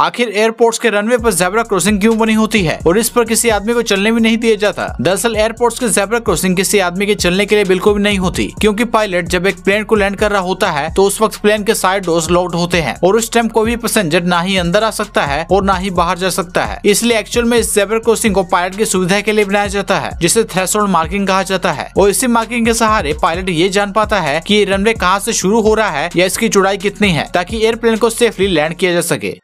आखिर एयरपोर्ट्स के रनवे पर जेबरा क्रॉसिंग क्यों बनी होती है और इस पर किसी आदमी को चलने भी नहीं दिया जाता दरअसल एयरपोर्ट्स के जेबरा क्रॉसिंग किसी आदमी के चलने के लिए बिल्कुल भी नहीं होती क्योंकि पायलट जब एक प्लेन को लैंड कर रहा होता है तो उस वक्त प्लेन के साइड डोर्स लॉक्ड होते हैं और उस टाइम कोई भी पैसेंजर न ही अंदर आ सकता है और न ही बाहर जा सकता है इसलिए एक्चुअल में इस जेबरा क्रॉसिंग को पायलट की सुविधा के लिए बनाया जाता है जिसे थ्रेसोल्ड मार्किंग कहा जाता है और इसी मार्किंग के सहारे पायलट ये जान पाता है की रनवे कहाँ ऐसी शुरू हो रहा है या इसकी चौड़ाई कितनी है ताकि एयरप्लेन को सेफली लैंड किया जा सके